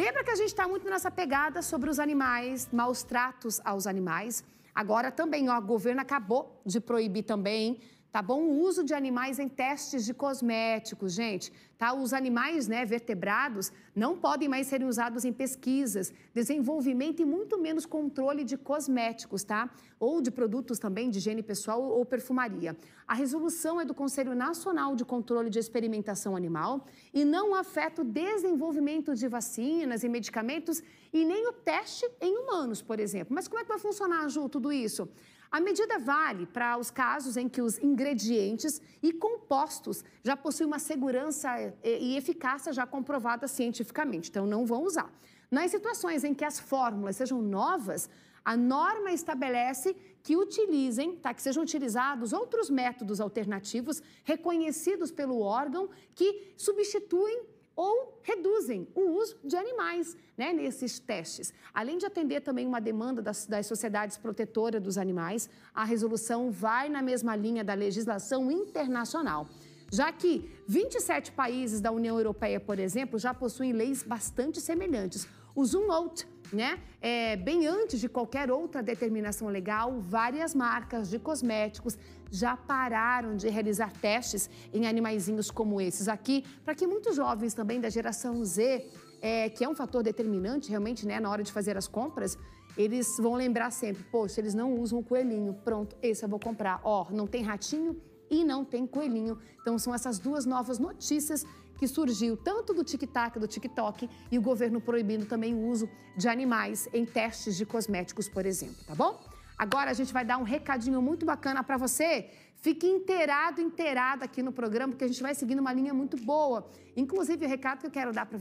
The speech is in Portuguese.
Lembra que a gente está muito nessa pegada sobre os animais, maus tratos aos animais? Agora também, ó, o governo acabou de proibir também tá bom? O uso de animais em testes de cosméticos, gente, tá? Os animais, né, vertebrados não podem mais serem usados em pesquisas, desenvolvimento e muito menos controle de cosméticos, tá? Ou de produtos também de higiene pessoal ou perfumaria. A resolução é do Conselho Nacional de Controle de Experimentação Animal e não afeta o desenvolvimento de vacinas e medicamentos e nem o teste em humanos, por exemplo. Mas como é que vai funcionar, Ju, tudo isso? A medida vale para os casos em que os ingredientes e compostos já possuem uma segurança eh, e eficácia já comprovada cientificamente, então não vão usar. Nas situações em que as fórmulas sejam novas, a norma estabelece que utilizem, tá, que sejam utilizados outros métodos alternativos reconhecidos pelo órgão que substituem ou reduzem o uso de animais né, nesses testes. Além de atender também uma demanda das, das sociedades protetoras dos animais, a resolução vai na mesma linha da legislação internacional já que 27 países da União Europeia, por exemplo, já possuem leis bastante semelhantes, o zoom out né? É, bem antes de qualquer outra determinação legal, várias marcas de cosméticos já pararam de realizar testes em animaizinhos como esses aqui, para que muitos jovens também da geração Z, é, que é um fator determinante realmente né, na hora de fazer as compras, eles vão lembrar sempre, poxa, eles não usam o coelhinho, pronto, esse eu vou comprar. Ó, não tem ratinho, e não tem coelhinho. Então são essas duas novas notícias que surgiu tanto do tic-tac do TikTok e o governo proibindo também o uso de animais em testes de cosméticos, por exemplo, tá bom? Agora a gente vai dar um recadinho muito bacana para você. Fique inteirado, inteirada aqui no programa, porque a gente vai seguindo uma linha muito boa. Inclusive, o recado que eu quero dar para